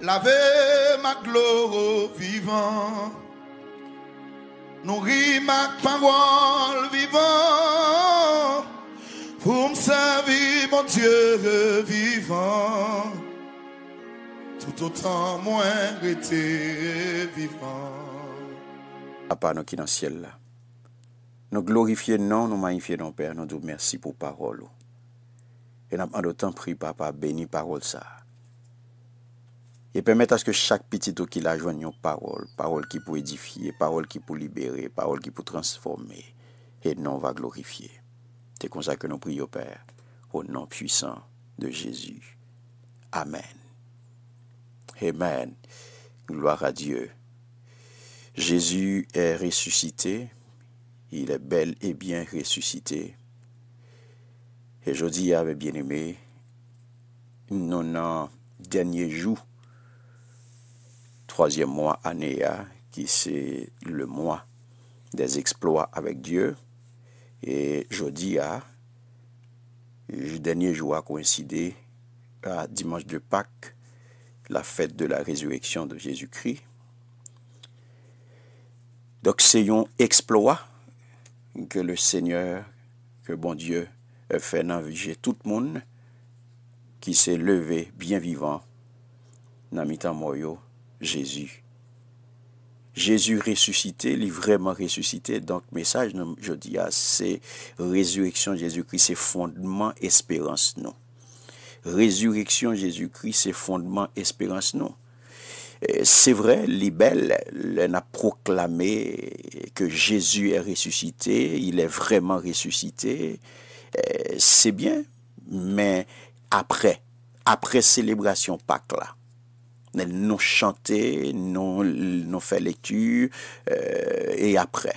Laver ma gloire vivant. Nourris ma parole vivant. Pour me servir, mon Dieu vivant. Tout autant, moins été vivant. Papa, nous qui dans le ciel là. Nous glorifions, non, nous magnifions, non, Père. Nous te merci pour parole. Et nous avons d'autant pris, Papa, béni parole ça et permettre à ce que chaque petit tour qui la joigne parole, parole qui peut édifier, parole qui peut libérer, parole qui peut transformer, et non va glorifier. C'est comme ça que nous prions, Père, au nom puissant de Jésus. Amen. Amen. Gloire à Dieu. Jésus est ressuscité. Il est bel et bien ressuscité. Et je dis à mes bien-aimés, Non non, dernier jour troisième mois Anéa, qui c'est le mois des exploits avec Dieu. Et jeudi à, le dernier jour a coïncidé à dimanche de Pâques, la fête de la résurrection de Jésus-Christ. Donc c'est un exploit que le Seigneur, que bon Dieu, a euh, fait naviguer tout le monde qui s'est levé bien vivant dans mes temps Jésus. Jésus ressuscité, il est vraiment ressuscité. Donc, message, je dis, c'est résurrection Jésus-Christ, c'est fondement espérance, non. Résurrection Jésus-Christ, c'est fondement espérance, non. Euh, c'est vrai, les a proclamé que Jésus est ressuscité, il est vraiment ressuscité. Euh, c'est bien, mais après, après célébration Pâques là, nous chanter, nous, nous lecture, euh, et après.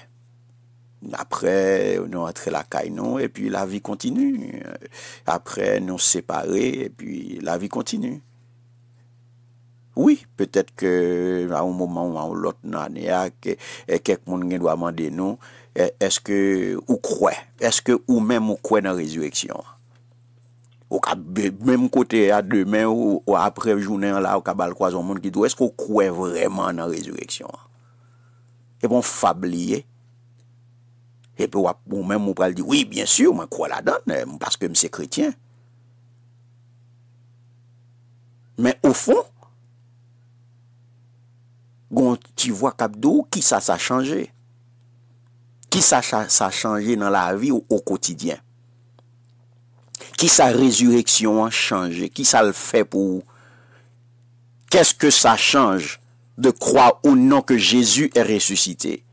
Après, nous rentrons la caille, et puis la vie continue. Après, nous séparer, et puis la vie continue. Oui, peut-être que un moment ou à l'autre, ah, eh, quelqu'un qui doit demander eh, est-ce que vous croit, est-ce que vous même vous croyez dans la résurrection? Ou ka mèm kote a demè ou apre jounè an la ou ka bal kwa zon moun ki dou, esk ou kouè vreman nan rezureksyon an? E bon fabliye. E pou mèm moun pral di, oui, bien sûr, mèm kouè la don, mèm paske mse kretien. Mèm ou fon, goun ti vwa kap dou, ki sa sa chanje? Ki sa sa chanje nan la vi ou koutidyen? Qui sa résurrection a changé Qui ça le fait pour Qu'est-ce que ça change de croire ou non que Jésus est ressuscité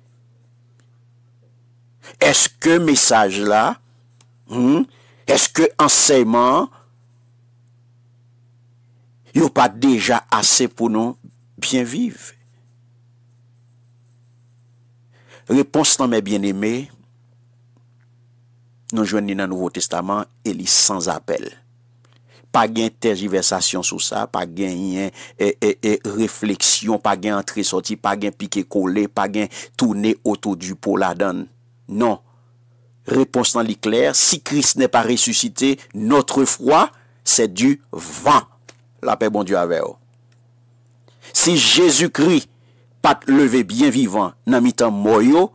Est-ce que message là hmm, Est-ce que enseignement n'y a pas déjà assez pour nous bien vivre Réponse dans mes bien-aimés. nan jwen ni nan Nouveau Testament, e li sans apel. Pa gen tergiversasyon sou sa, pa gen yen refleksyon, pa gen antre-soti, pa gen pikekole, pa gen toune oto du pou la don. Non. Repons bon nan li kler, si Kris ne pa resusite, notre fwa, se du van. La pe bon diyo ave yo. Si Jezu kri, pat leve bien vivan, nan mi tan moyo,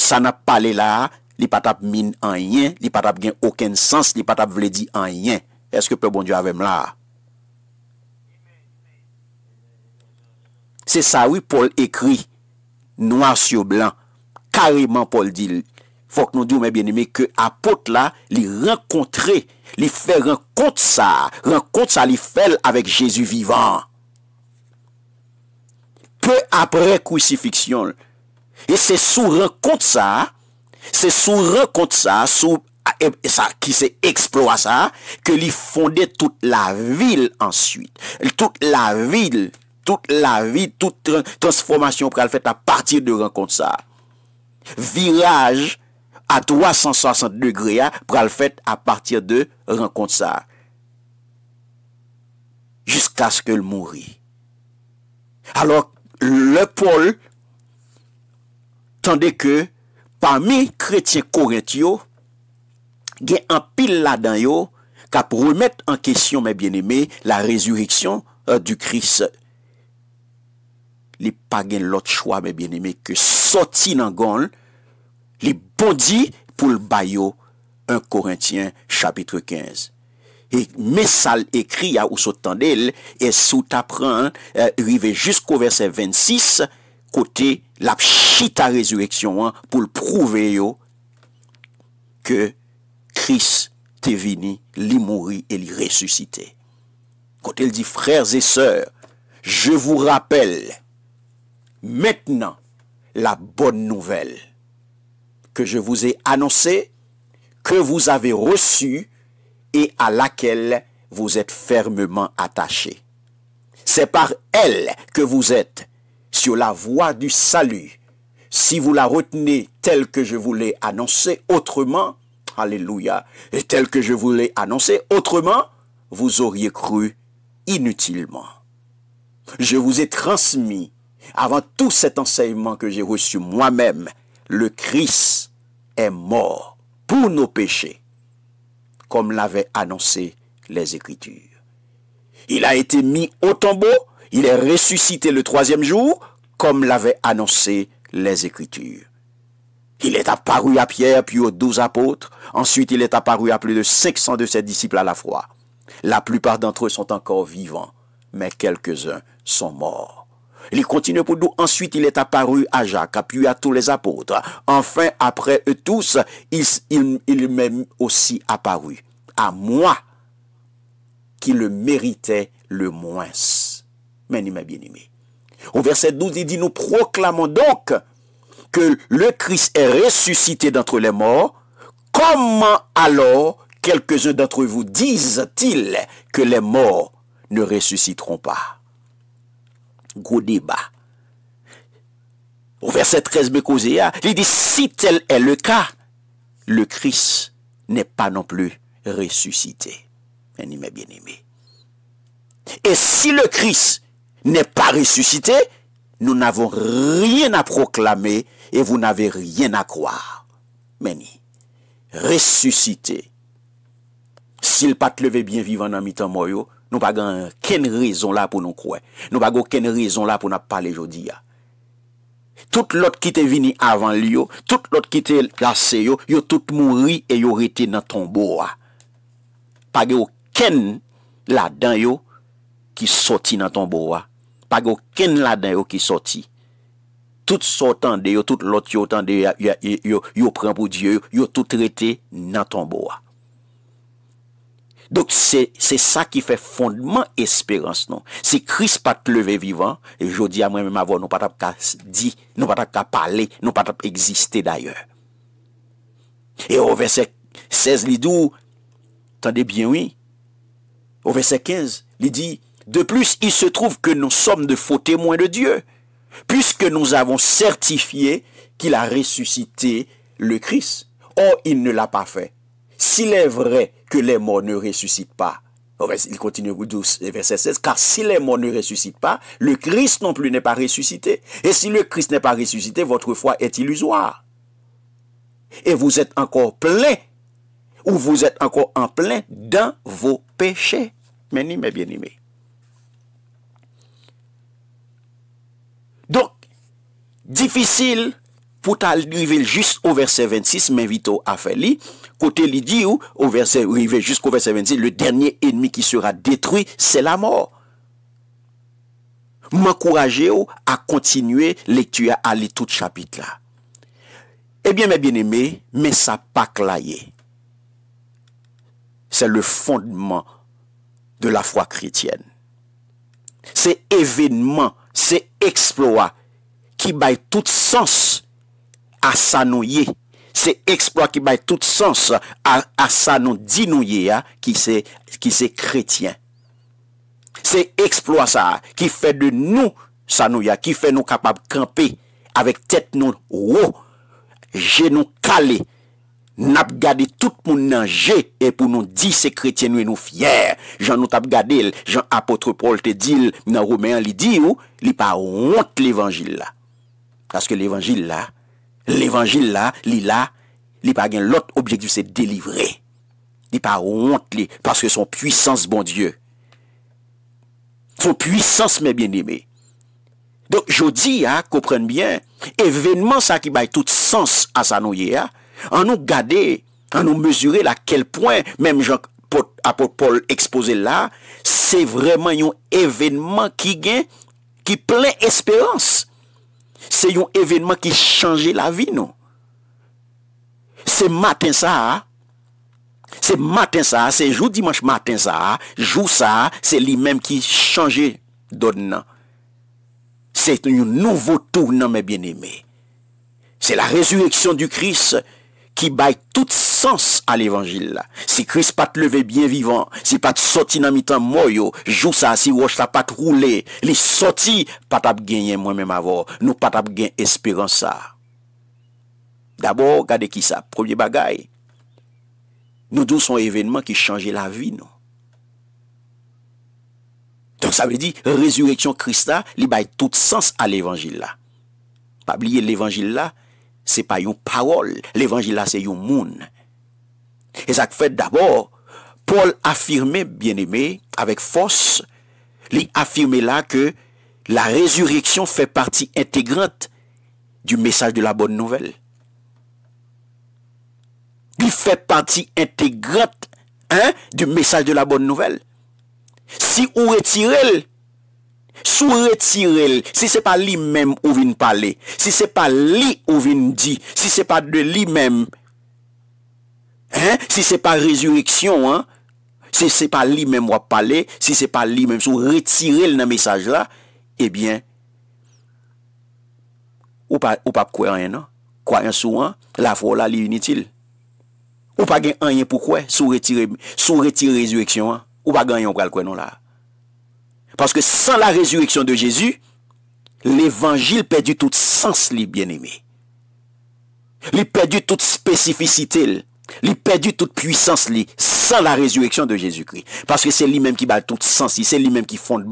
sa nan pale la a, li patap min an yen, li patap gen oken sens, li patap vle di an yen. Eske pe bon diyo avem la? Se sa wii Paul ekri, noyar syo blan, kareman Paul dil, fok nou diyo mwen bien eme ke apot la, li renkontre, li fe renkont sa, renkont sa li fel avek Jezu vivan. Pe apre kou si fiksyon, e se sou renkont sa, a, C'est sous Rencontre ça, sous ça qui se ça ça, que toute fondait toute la ville ensuite. Toute la ville, toute la ville, toute transformation qu'elle pral faite à partir de Rencontre ça. Virage à 360 degrés a le à à partir de Rencontre ça. Jusqu'à ce qu'elle mourit. Alors, le pôle, tandis que pa mi kretien korent yo, gen an pil la dan yo, ka pou remet an kesyon, mè bjen eme, la rezuriksyon du kris. Li pa gen lot chwa, mè bjen eme, ke soti nan gon, li bondi pou l'bayo, an korentien, chapitre 15. E mesal ekri a ou sotan del, e sotapran, uivejusko verse 26, an, côté la chita résurrection hein, pour prouver que Christ est venu, il mourit et il ressuscité. Quand il dit frères et sœurs, je vous rappelle maintenant la bonne nouvelle que je vous ai annoncée, que vous avez reçue et à laquelle vous êtes fermement attachés. C'est par elle que vous êtes sur la voie du salut. Si vous la retenez telle que je vous l'ai annoncée autrement, Alléluia, et telle que je vous l'ai annoncée autrement, vous auriez cru inutilement. Je vous ai transmis, avant tout cet enseignement que j'ai reçu moi-même, le Christ est mort pour nos péchés, comme l'avaient annoncé les Écritures. Il a été mis au tombeau il est ressuscité le troisième jour, comme l'avaient annoncé les Écritures. Il est apparu à Pierre, puis aux douze apôtres. Ensuite, il est apparu à plus de 500 de ses disciples à la fois. La plupart d'entre eux sont encore vivants, mais quelques-uns sont morts. Il continue pour nous. Ensuite, il est apparu à Jacques, puis à tous les apôtres. Enfin, après eux tous, il, il, il aussi apparu à moi qui le méritait le moins. Au verset 12, il dit, nous proclamons donc que le Christ est ressuscité d'entre les morts. Comment alors quelques-uns d'entre vous disent-ils que les morts ne ressusciteront pas Gros débat. Au verset 13, il dit, si tel est le cas, le Christ n'est pas non plus ressuscité. bien-aimé. Et si le Christ Ne pa resusite, nou n'avon riyen a proklame e vou n'ave riyen a kwa. Meni, resusite. Si l'pat leve bien vivan nan mitan mou yo, nou bagan ken rezon la pou nou kwe. Nou bagan ken rezon la pou nou pale jodi ya. Tout lot ki te vini avan li yo, tout lot ki te lase yo, yo tout mou ri e yo rite nan ton bo wa. Page yo ken la dan yo ki soti nan ton bo wa. Pag yo ken la den yo ki soti. Tout sotande yo, tout loti otande yo, yo pren pou Diyo, yo tout rete nan ton boa. Dok se sa ki fe fondman esperans non. Se Kris pa te leve vivan, yo e di a mwen mwen ma vo, nou patap ka di, nou patap ka pale, nou patap eksiste dayor. E o vese 16 li di ou, tande bien oui, o vese 15 li di, De plus, il se trouve que nous sommes de faux témoins de Dieu, puisque nous avons certifié qu'il a ressuscité le Christ. Or, il ne l'a pas fait. S'il est vrai que les morts ne ressuscitent pas, il continue au verset 16, car si les morts ne ressuscitent pas, le Christ non plus n'est pas ressuscité. Et si le Christ n'est pas ressuscité, votre foi est illusoire. Et vous êtes encore plein, ou vous êtes encore en plein dans vos péchés. Mes bien-aimés. difficile pour t'arriver juste au verset 26, mais à a faire li, Côté au verset, jusqu'au verset 26, le dernier ennemi qui sera détruit, c'est la mort. M'encourager oh, à continuer lecture à aller tout chapitre là. Eh bien, mes bien-aimés, mais ça pas clayé. C'est le fondement de la foi chrétienne. C'est événement, c'est exploit ki bay tout sens a sa nou ye. Se eksploat ki bay tout sens a sa nou di nou ye, ki se kretien. Se eksploat sa, ki fe de nou sa nou ya, ki fe nou kapab kampe, avek tet nou rou, je nou kale, nap gade tout moun nan je, e pou nou di se kretien nou e nou fyer. Jan nou tap gade, jan apotre pol te dil, nan roumen li di ou, li pa wote l'evangil la. Kaske l'Evangil la, l'Evangil la, li la, li pa gen l'ot objektif se delivre. Li pa honte li, paske son puissance bon Dieu. Son puissance men bien ime. Donk, jo di, ha, koprenn bien, evenement sa ki bay tout sens a sa nou ye, ha, an nou gade, an nou mesure la kel poin, menm Jean-Paul, apot Paul, expose la, se vreman yon evenement ki gen, ki ple espérance. C'est un événement qui changeait la vie, non C'est matin ça, hein? c'est matin ça, c'est jour dimanche matin ça, hein? jour ça, c'est lui-même qui changeait, donne. C'est un nouveau tournant, tour bien aimés C'est la résurrection du Christ Ki bay tout sens al evanjil la. Si kris pat leve bien vivant. Si pat soti nan mitan moyo. Jou sa, si wosh la pat roule. Li soti, pat ap genyen mwen menm avor. Nou pat ap genyen esperan sa. Dabor, gade ki sa. Probyer bagay. Nou dou son evenman ki chanje la vi nou. Don sa vredi, rezureksyon kris la, li bay tout sens al evanjil la. Pa blye l evanjil la, c'est pas une parole. L'évangile là, c'est un monde. Et ça fait d'abord, Paul affirmait, bien-aimé, avec force, il affirmait là que la résurrection fait partie intégrante du message de la bonne nouvelle. Il fait partie intégrante hein, du message de la bonne nouvelle. Si on retire Sou retirel, si se pa li mem ou vin pale, si se pa li ou vin di, si se pa de li mem, si se pa rezureksyon, si se pa li mem wap pale, si se pa li mem sou retirel nan mesaj la, ebyen, eh ou pa pkwe anye nan, kwayan sou an, la fwo la li vin itil. Ou pa gen anye pou kwe, sou retirel rezureksyon, ou pa gen anye pou kwe nan la. Parce que sans la résurrection de Jésus, l'évangile perdu tout sens, les bien aimé Il perdu toute spécificité, il perdu toute puissance, sans la résurrection de Jésus-Christ. Parce que c'est lui-même qui bat tout sens, c'est lui-même qui fonde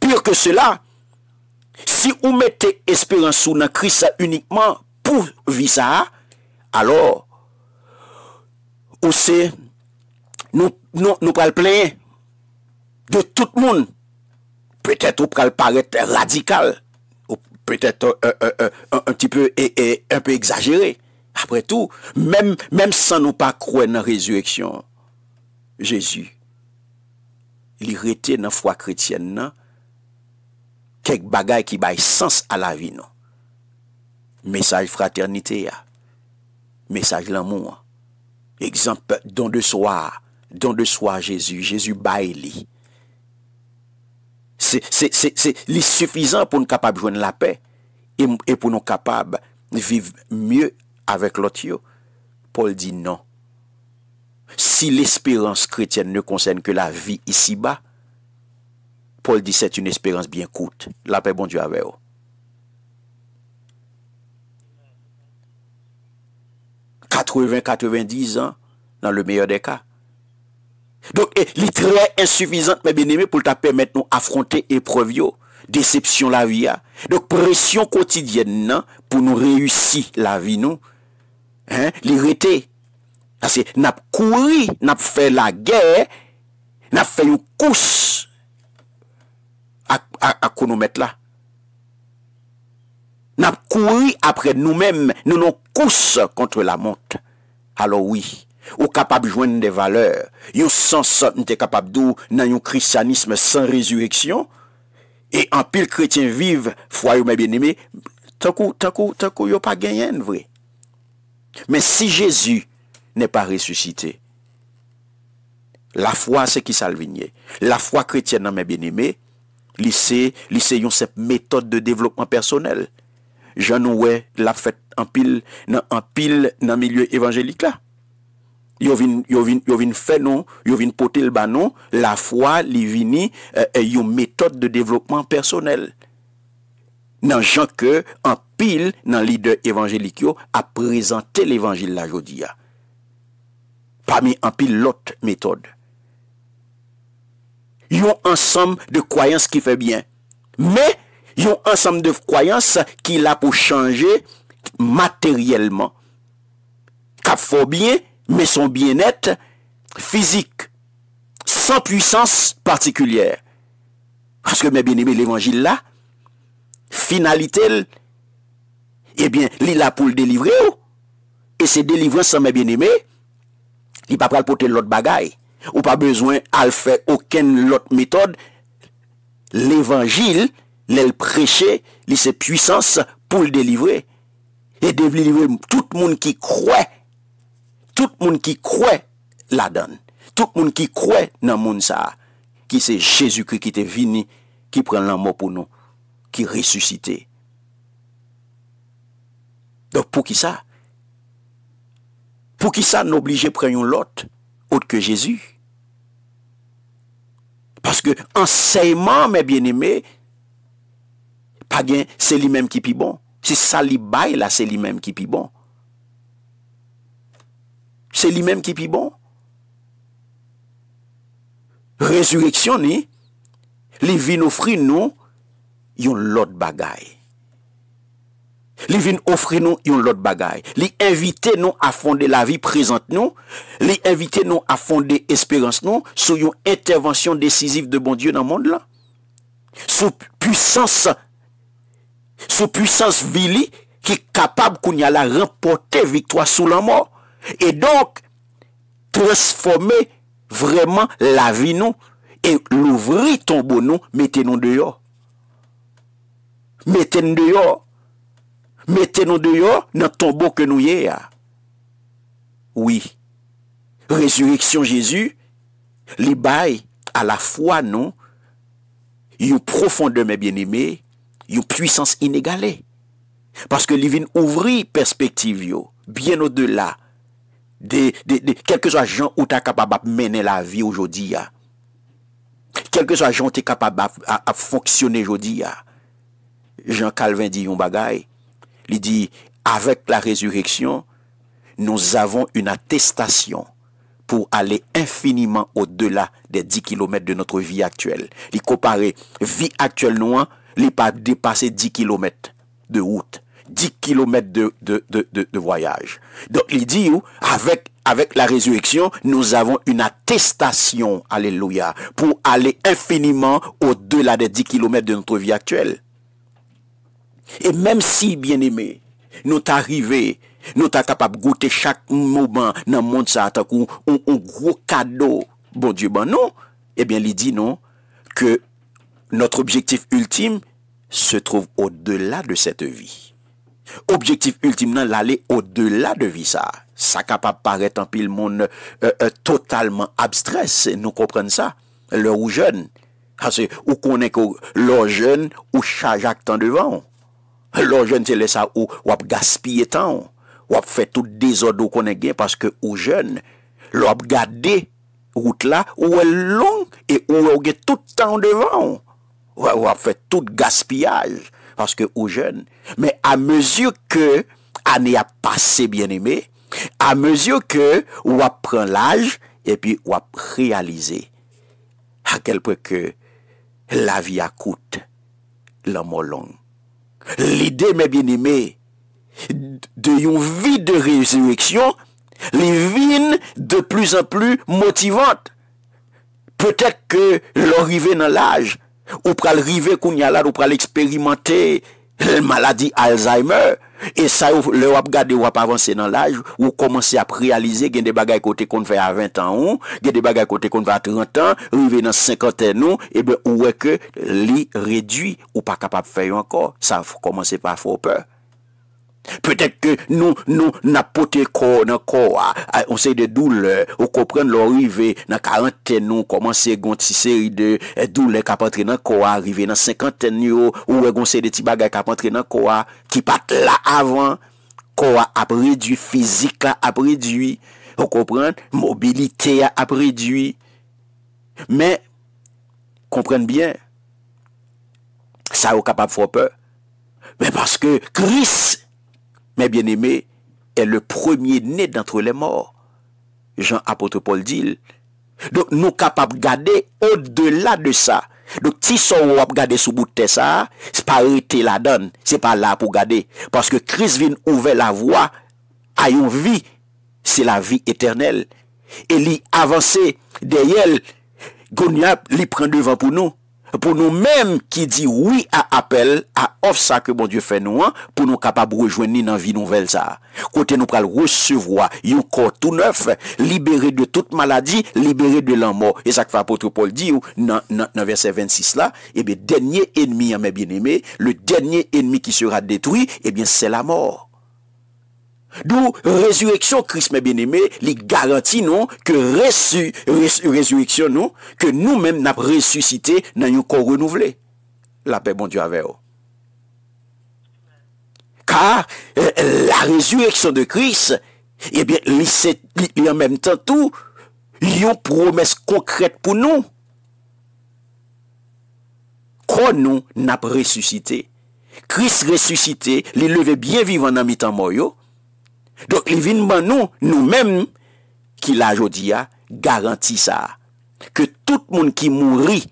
Pire que cela, si vous mettez espérance dans Christ uniquement pour vivre ça, alors, vous savez, nous, nous, nous pas le De tout moun. Petète ou pral parete radikal. Ou petète euh, euh, euh, un petit peu exagere. Apre tout, mèm san nou pa krouen nan rezueksyon. Jésus. Li rete nan fwa kretyen nan kek bagay ki bay sens a la vi nan. Mèsage fraternite ya. Mèsage l'amour. Eksempe, don de soya. Don de soya Jésus. Jésus bay li. C'est suffisant pour nous capables de joindre la paix et, pour nous capables de vivre mieux avec l'autre. Paul dit non. Si l'espérance chrétienne ne concerne que la vie ici-bas, Paul dit c'est une espérance bien courte. La paix, bon Dieu, avec vous. « 80-90 ans, dans le meilleur des cas. Li treyè insoufizant mè benemè pou lta pèmèt nou afrontè eprevyò. Desepsyon la vi ya. Dok presyon kotidyen nan pou nou reyussi la vi nou. Li rete. N ap koui, n ap fè la gè, n ap fè yon kous akou nou mèt la. N ap koui apre nou mèm, nou nou kous kontre la mont. Alo wè. ou kapab jwen de valeur, yon sans sot nte kapab dou nan yon kristianisme san rezueksyon, e an pil kretien vive, fwa yon mè bè némè, tan kou, tan kou, tan kou, yon pa genyen vwe. Men si Jezu nè pa resusite, la fwa se ki salvinye, la fwa kretien nan mè bè némè, li se yon sep metode de devlopman personel, jan nou wè la fèt an pil nan milieu evanjelik la. yo vin fè non, yo vin pote l'ba non, la fwa li vini eh, eh, yo metode de devlopman personel. Nan jan ke, an pil nan lider evanjelik yo a prezante l'evanjel la jodi ya. Pa mi an pil lot metode. Yo ansam de kwayans ki fe bien. Me, yo ansam de kwayans ki la pou chanje materyelman. Ka fobyen mais son bien-être physique, sans puissance particulière. Parce que, mes bien-aimés, l'évangile là, finalité, eh bien, il là pour le délivrer. Oh. Et c'est sans mes bien-aimés, il pas à porter l'autre bagaille. Ou pas besoin à faire aucune autre méthode. L'évangile, le prêcher, il c'est puissance pour le délivrer. Et délivrer tout le monde qui croit tout moun ki kwe la dan, tout moun ki kwe nan moun sa, ki se Jezou kri ki te vini, ki pren lan moun pou nou, ki resusite. Do pou ki sa? Pou ki sa n'oblije pren yon lot, out ke Jezou? Paske anseyman me bien eme, pa gen, se li menm ki pi bon, se sa li bay la, se li menm ki pi bon. Se li menm ki pi bon. Resureksyon ni, li vin ofri nou, yon lot bagay. Li vin ofri nou, yon lot bagay. Li invite nou a fonde la vi prezante nou, li invite nou a fonde esperanse nou, sou yon intervensyon desizif de bon Diyo nan moun la. Sou pwisans, sou pwisans vili, ki kapab koun yala rempote vitwa sou la moun. Et donc, transformez vraiment la vie nous et l'ouvrir ton beau nous, mettez-nous dehors. Mettez-nous dehors, mettez-nous dehors, notre tombeau que nous y est. Ah. Oui, résurrection Jésus, l'ébaye à la foi nous, y ou profondeur mes bien-aimés, y ou puissance inégalée. Parce que l'évène ouvrit perspective you, bien au-delà, de, soit de quelques agents ou capable de mener la vie aujourd'hui. soit Quelques tu es capable de fonctionner aujourd'hui. Jean Calvin dit un Il dit, avec la résurrection, nous avons une attestation pour aller infiniment au-delà des 10 km de notre vie actuelle. Il la vie actuelle noire, hein, il pas dépasser 10 km de route. 10 km de, voyage. Donc il dit, avec, avec la résurrection, nous avons une attestation, alléluia, pour aller infiniment au-delà des 10 km de notre vie actuelle. Et même si, bien-aimé, nous arrivés nous sommes capables de goûter chaque moment dans le monde, ça un, gros cadeau. Bon Dieu, bon non. Eh bien, il dit non, que notre objectif ultime se trouve au-delà de cette vie. Objektif ultim nan lale o de la de vi sa. Sa kapap pare tanpil moun euh, euh, totalman abstres. Nou kompren sa. Le ou jen. Kase ou konen ki ou lor jen ou chajak tan devan. Lor jen se le sa ou wap gaspye tan. Wap fet tout dezodo konen gen. Paske ou jen. Lop gade. Out la ou el long. E ou wap get tout tan devan. Wap fet tout gaspyej. parce que aux jeunes, Mais à mesure que année a passé, bien aimé, à mesure que ou apprend l'âge, et puis ou réalisé à quel point que la vie a coûte l'amour long. L'idée, mes bien-aimés, de une vie de résurrection, les vignes de plus en plus motivantes. Peut-être que l'arrivée dans l'âge, Ou pral rive koun yalad, ou pral eksperimente l maladi Alzheimer. E sa, le wap gade, le wap avanse nan laj, ou komanse ap realize gen de bagay kote kon fè a 20 an ou, gen de bagay kote kon fè a 30 an, rive nan 50 an e ou, ebe ouweke li redwi ou pa kapap fè yo anko. Sa komanse pa fòpè. Petèk ke nou, nou, napote ko, nan ko a, a onseye de doule, ou kopren lor rive, nan 40 ten nou, koman se gonti se ide, doule kapantre nan ko a, rive nan 50 ten nou, ou we gonsen de ti baga kapantre nan ko a, ki pat la avan, ko a apredu, fizika apredu, ou kopren, mobilite a apredu. Men, kompren bien, sa ou kapap fwo pe, men paske, krisse, Men bien eme, el le premier ne d'entre les morts. Jean apotre Paul Dille. Don nou kapap gade ou de la de sa. Don ti son wap gade sou bout te sa, se pa ou te la don. Se pa la pou gade. Paske kris vin ouve la vwa, ayon vi. Se la vi eternel. E li avanse de yel, gouni ap li pren devan pou nou. pou nou menm ki di oui a apel a ofsa ke bon Dieu fè nou an, pou nou kapab ou rejweni nan vi nouvel sa. Kote nou pral recevwa yon kor tou neuf, libere de tout maladi, libere de lan mor. E sak fa apotre Paul di ou nan verse 26 la, ebe eh denye enmi yon mè bin eme, le denye enmi ki sera detwi, ebe eh se la mor. Dou rezureksyon kris mè bin eme li garanti nou ke rezureksyon nou Ke nou mèm nap resusite nan yon kon renouvle La pek bon Diyo ave yo Ka la rezureksyon de kris Ebyen li sè li an mèm tan tou Yon promes konkrete pou nou Kon nou nap resusite Kris resusite li leve bien vivan nan mitan mò yo Donk li vinman nou, nou menm, ki la jodi ya, garanti sa. Ke tout moun ki mouri,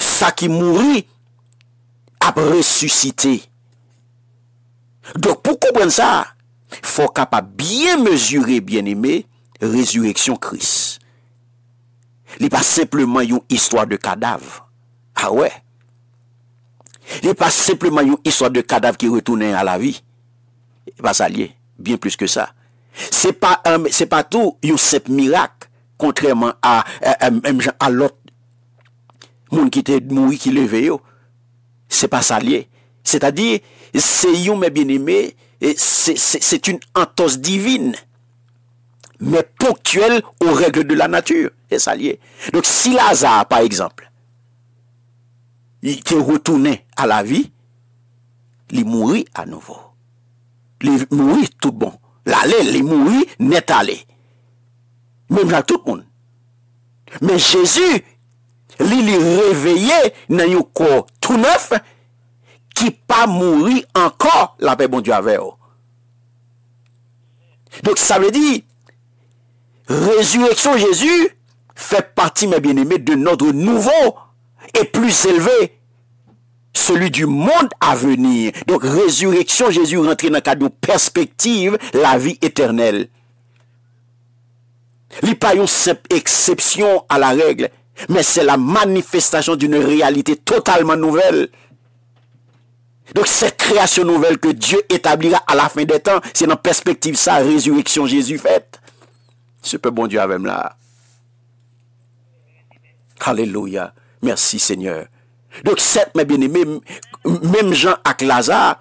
sa ki mouri, ap resusite. Donk pou kou pren sa, fok ap ap bien mesure, bien ime, rezureksyon kris. Li pa sepleman yon histwa de kadav. A ah we. Li pa sepleman yon histwa de kadav ki retounen a la vi. pas allié, bien plus que ça. C'est pas c'est pas tout un simple miracle contrairement à l'autre à l'autre monde qui était mort qui levé yo. C'est pas allié. C'est-à-dire c'est un bien et c'est une entorse divine mais ponctuelle aux règles de la nature. et Donc si Lazare par exemple il était retourné à la vie, il mourit à nouveau. Les mourir, tout bon. L'allée, les mourir, net allé. Même là tout le monde. Mais Jésus, il est réveillé dans un corps tout neuf qui pas mourir encore la paix bon Dieu avec Donc ça veut dire, résurrection Jésus fait partie, mes bien-aimés, de notre nouveau et plus élevé celui du monde à venir. Donc, résurrection, Jésus rentré dans le cadre perspective, la vie éternelle. Il pas exception à la règle, mais c'est la manifestation d'une réalité totalement nouvelle. Donc, cette création nouvelle que Dieu établira à la fin des temps, c'est dans perspective sa résurrection Jésus faite. Ce peu bon Dieu avec là. Alléluia. Merci Seigneur. Mèm Jean ak Lazare,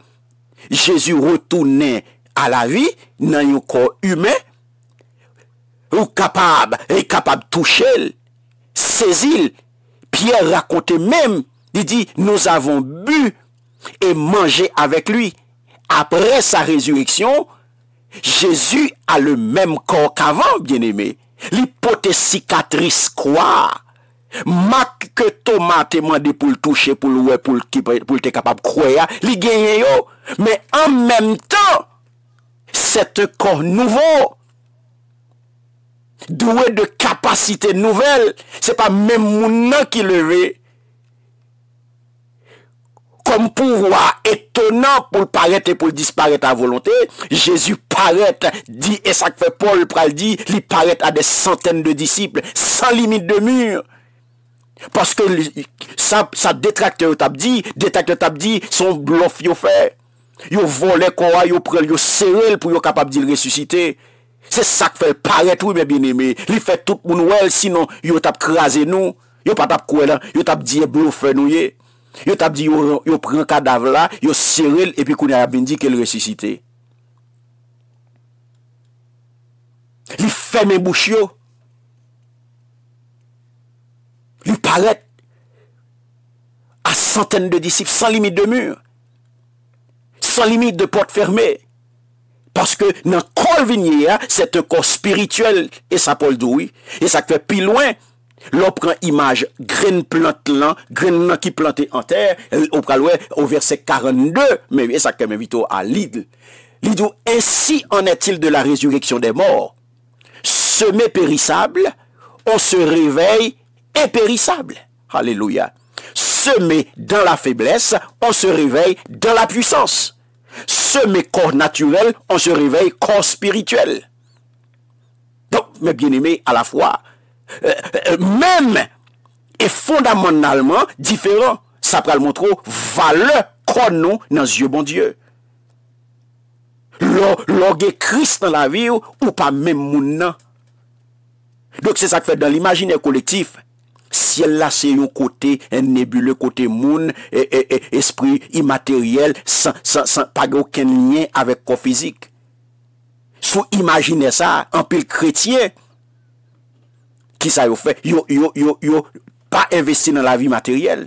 Jésus retounè a la vi nan yon kor humè, ou kapab, e kapab touche l, sezil, Pierre rakote mèm, di di, nou avon bu, e manje avèk lui. Apre sa rezüksyon, Jésus a le mèm kor kavan, l'ipotesikatris kwa, Mac que Thomas te demandé pour le toucher, pour le pour pour capable de croire, hein. li Mais en même temps, Cet corps nouveau. Doué de capacités nouvelles. C'est pas même mon qui le veut. Comme pouvoir étonnant pour paraître et pour disparaître à volonté, Jésus paraît, dit, et ça fait Paul, le dit, il paraît à des centaines de disciples, sans limite de mur. Paske sa detrakte yo tap di, detrakte yo tap di, son blof yo fe. Yo vole kwa, yo prel, yo seril pou yo kapap di l resusite. Se sak fe paret wè mè bin eme, li fe tout moun wèl, sinon yo tap krasen nou. Yo pa tap kwe lan, yo tap di e blofen nou ye. Yo tap di yo prel kadav la, yo seril, epi kouni a bindi ke l resusite. Li fe mè bouch yo. à centaines de disciples sans limite de mur, sans limite de porte fermée. Parce que dans col hein, c'est un corps spirituel. Et ça, Paul Et ça fait plus loin. L'on prend image, graine plante graine qui planté en terre, au au verset 42, mais ça fait m'invite à l'île. L'île ainsi en est-il de la résurrection des morts. Semé périssable, on se réveille impérissable. Alléluia. Semé dans la faiblesse, on se réveille dans la puissance. Semé corps naturel, on se réveille corps spirituel. Donc, mes bien-aimés, à la fois, euh, euh, même et fondamentalement différent, ça prend le montrer valeur qu'on nous dans les yeux bon Dieu. L'orgue Christ dans la vie ou pas même mon nom... Donc c'est ça que fait dans l'imaginaire collectif. Sye la se yon kote nebule, kote moun, esprit imateryel, san pa gen ken linyen avek kon fizik. Sou imagine sa, an pil kretye, ki sa yo fe, yo yo yo yo, pa investi nan la vi materyel,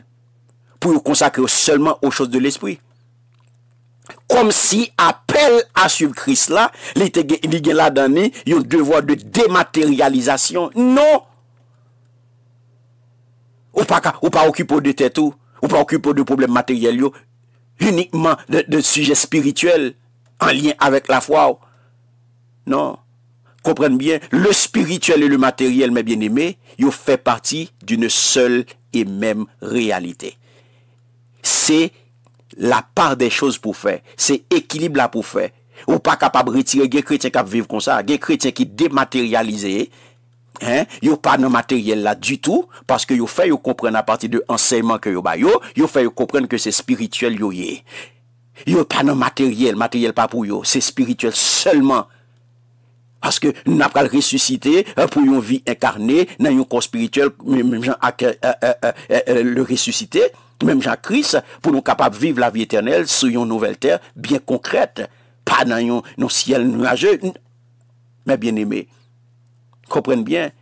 pou yo konsakre seulement ou chos de l'esprit. Kom si apel a subkris la, li gen la dani, yo devwa de demateryalizasyon. Non! Ou pa okipo de tètou, ou pa okipo de problem materyel yo, unikman de sujet spirituel, en lien avèk la fwa ou. Non, komprenne bien, le spirituel et le materyel, mè bien aimé, yo fè parti d'une seul et mèm realité. Se la part de chose pou fè, se ekilibla pou fè, ou pa kapab retire, gen kretien kap viv kon sa, gen kretien ki dematérializeye, Hein? Yo pas de matériel là du tout, parce que yo fait comprendre à partir de enseignement que yo ba yo, fait comprendre que c'est spirituel yo yé. Yo pas de matériel, matériel pas pour yo, c'est spirituel seulement. Parce que nous devons pas ressuscité euh, pour une vie incarnée, dans un corps spirituel, même Jean, euh, euh, le ressuscité, même Jean-Christ, pour nous capables de vivre la vie éternelle sur une nouvelle terre bien concrète, pas dans un ciel nuageux. Mais bien aimé, Kroprenn byen,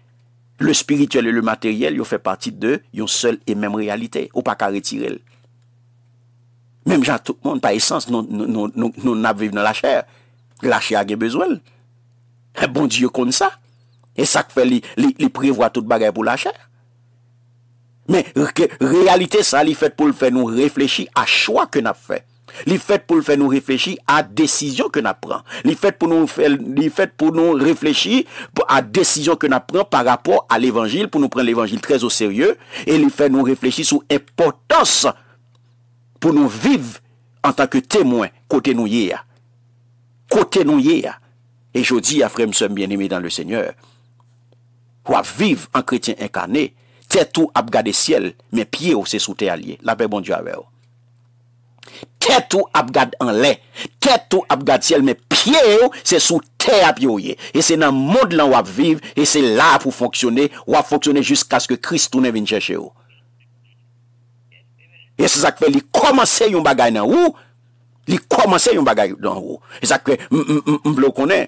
le spirituel e le materyel yo fè pati de yon sel e mem realite, ou pa ka retirel. Mem jan tout moun, pa esans, nou nab vive nan lachèr, lachèr agè bezwèl. Bon diyo kon sa, e sak fè li privwa tout bagay pou lachèr. Men, realite sa li fèt pou l'fè nou reflechi a chwa ke nab fè. Les pour nous faire nous réfléchir à décision que nous prenons. Li pour nous faire, pour nous réfléchir à décision que nous prenons par rapport à l'évangile, pour nous prendre l'évangile très au sérieux, et les fait nous réfléchir sur l'importance pour nous vivre en tant que témoins côté nous Côté nous Et je dis à frère bien-aimé dans le Seigneur, pour vivre en chrétien incarné, tête tout à ciel, mais pieds au c'est sous terre La paix bon Dieu avec vous. Tèt ou ap gade an lè. Tèt ou ap gade sèl. Mè pye ou, sè sou tè ap yoye. E sè nan moud lan wap viv. E sè la pou fonksyonè. Wap fonksyonè jysk aske kristounè vin chèche ou. E sè sakpe li komanse yon bagay nan ou. Li komanse yon bagay nan ou. E sakpe mblokonè.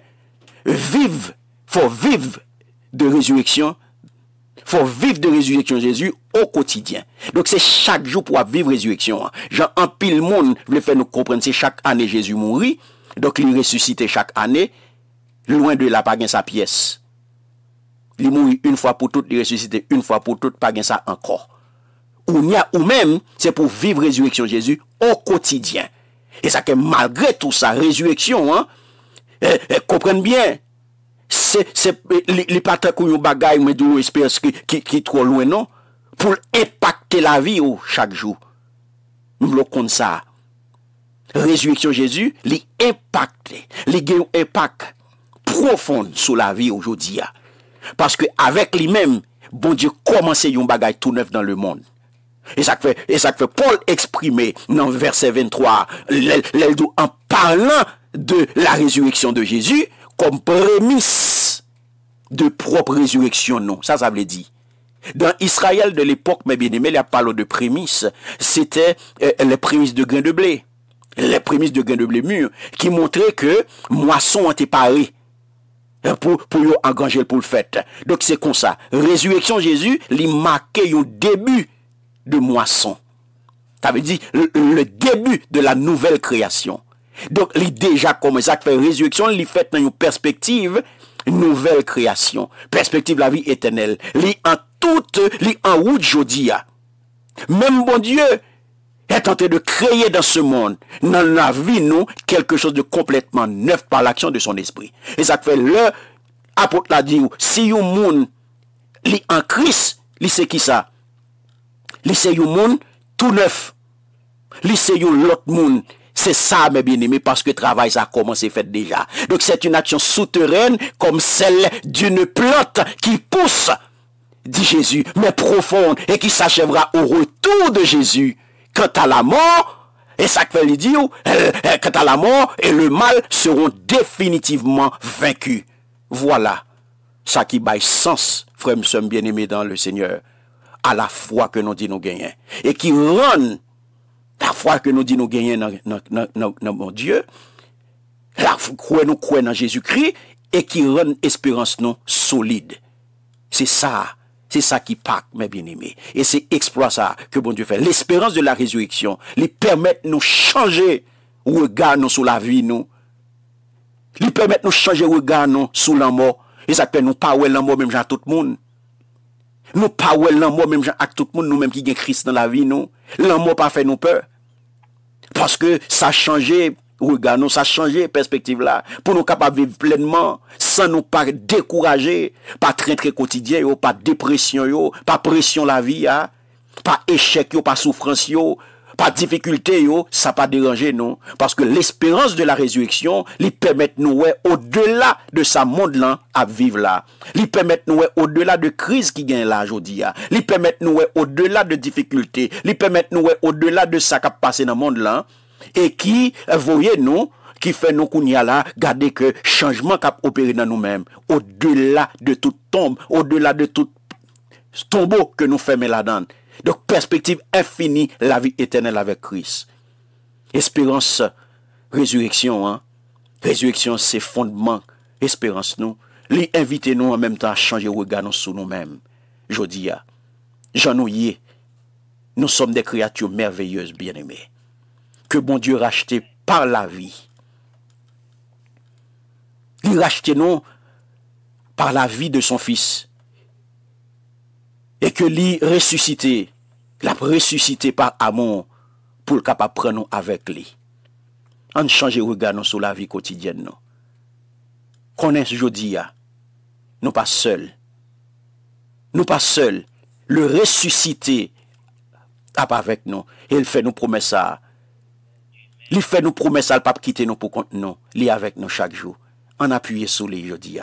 Viv, fò viv de rezüreksyon. Fò viv de rezüreksyon jèzu. Fò viv de rezüreksyon jèzu. au quotidien. Donc c'est chaque jour pour vivre résurrection. Hein. Jean en pile monde veut faire nous comprendre c'est chaque année Jésus mourit, donc il ressuscite chaque année loin de la pas sa pièce. Il mourit une fois pour toutes, il ressuscite une fois pour toutes, pas ça encore. Ou même c'est pour vivre résurrection Jésus au quotidien. Et ça que malgré tout ça, résurrection hein, eh, eh, comprennent bien c'est les, patins qui ont mais qui qui trop loin non pour impacter la vie chaque jour. Nous compte ça. Résurrection Jésus, l'impact, impacte, un impact profond sur la vie aujourd'hui. Parce que avec lui-même, bon Dieu commence un bagage tout neuf dans le monde. Et ça fait, et ça fait Paul exprimer dans verset 23, l'eldou en parlant de la résurrection de Jésus comme prémisse de propre résurrection, non. Ça, ça veut dire. Dans Israël de l'époque, mes bien-aimés, il y a parlé de prémices. C'était euh, les prémices de grains de blé. Les prémices de grains de blé mûrs qui montraient que moisson était parée euh, pour, pour engager pour le fête. Donc c'est comme ça. Résurrection Jésus, il marquait le début de moisson. Ça veut dire le, début de la nouvelle création. Donc il déjà commencé à faire résurrection, il fait dans une perspective nouvelle création, perspective de la vie éternelle. Il tout li en route jodia. Ah. Même bon Dieu est tenté de créer dans ce monde, dans la vie nous, quelque chose de complètement neuf par l'action de son esprit. Et ça fait le apôtre la dit, si yon moun li en Christ, li c'est qui ça? Li c'est tout neuf. Li c'est l'autre C'est ça, mes bien-aimés, parce que le travail, ça a commencé fait déjà. Donc, c'est une action souterraine comme celle d'une plante qui pousse dit Jésus, mais profonde, et qui s'achèvera au retour de Jésus. Quant à la mort, et ça que lui euh, euh, quant à la mort et le mal seront définitivement vaincus. Voilà ça qui baille sens, frère, nous sommes bien-aimés dans le Seigneur, à la foi que nous dit nous gagnons, et qui rend la foi que nous dit nous gagnons dans, mon Dieu, la foi nous croyons dans Jésus-Christ, et qui rend espérance non solide. C'est ça c'est ça qui parle, mes bien-aimés. Et c'est exploit ça que bon Dieu fait. L'espérance de la résurrection, lui permet de nous changer le regard sur la vie, nous. Lui permet de nous changer le regard sur la mort. Et ça fait nous pas la mort même à tout le monde. Nous pas la mort même à tout le monde, nous même qui gagne Christ dans la vie, nous. La mort pas fait nous peur. Parce que ça a changé Ouye ga nou sa chanje perspektive la Pou nou kap ap viv plenman San nou pa dekoraje Pa tre tre kotidye yo Pa depresyon yo Pa presyon la vi ya Pa eshek yo Pa soufrans yo Pa difikulte yo Sa pa deranje nou Paske l'esperance de la rezueksyon Li pemet nou we Ou de la de sa mond lan A viv la Li pemet nou we Ou de la de kriz ki gen la jodi ya Li pemet nou we Ou de la de difikulte Li pemet nou we Ou de la de sa kap pase nan mond lan et qui euh, voyez nous qui fait nous a là garder que changement qu'a opéré dans nous-mêmes au-delà de toute tombe au-delà de tout tombeau que nous fermons là-dedans donc perspective infinie la vie éternelle avec Christ espérance résurrection hein? résurrection c'est fondement espérance nous lui inviter nous en même temps à changer regard nous sur nous-mêmes jodi j'en ouïe. nous sommes des créatures merveilleuses bien-aimées que bon Dieu racheté par la vie. Il racheté non par la vie de son fils. Et que lui ressuscité, l'a ressuscité par amour pour le capable prendre avec lui. En change regard sur la vie quotidienne nous. Connais ah, nous pas seuls. Nous pas seuls. Le ressuscité ah, avec nous. Et il fait nous ça. Lui fait nos promesses le pape quitter nous pour compte nous, avec nous chaque jour. En appuyez sur lui dis.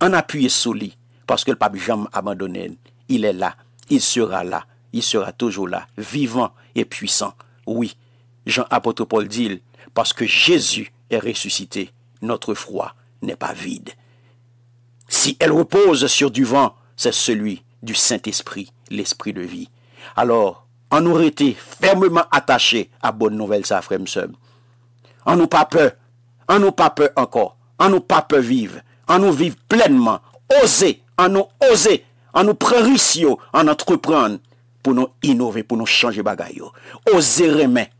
En appuyez sur lui parce que le pape jamais abandonné. Il est là, il sera là, il sera toujours là, vivant et puissant. Oui, Jean apôtre Paul dit parce que Jésus est ressuscité, notre foi n'est pas vide. Si elle repose sur du vent, c'est celui du Saint-Esprit, l'Esprit de vie. Alors, en nous rester fermement attachés à bonne nouvelle ça frère On nous pas peur, on nous pas peur encore, En nous pas peur vivre, on nous vivre pleinement, oser, on nous oser, En nous prend En on entreprendre pour nous innover, pour nous changer bagaille. Oser remettre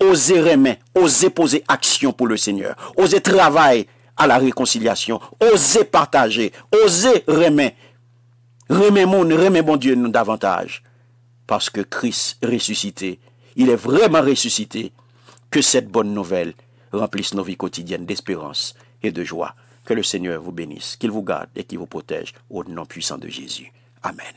Oser remettre, Oser poser action pour le Seigneur. Oser travailler à la réconciliation. Oser partager. Oser remettre. Remet mon, Remet mon Dieu nous davantage parce que Christ ressuscité, il est vraiment ressuscité, que cette bonne nouvelle remplisse nos vies quotidiennes d'espérance et de joie. Que le Seigneur vous bénisse, qu'il vous garde et qu'il vous protège au nom puissant de Jésus. Amen.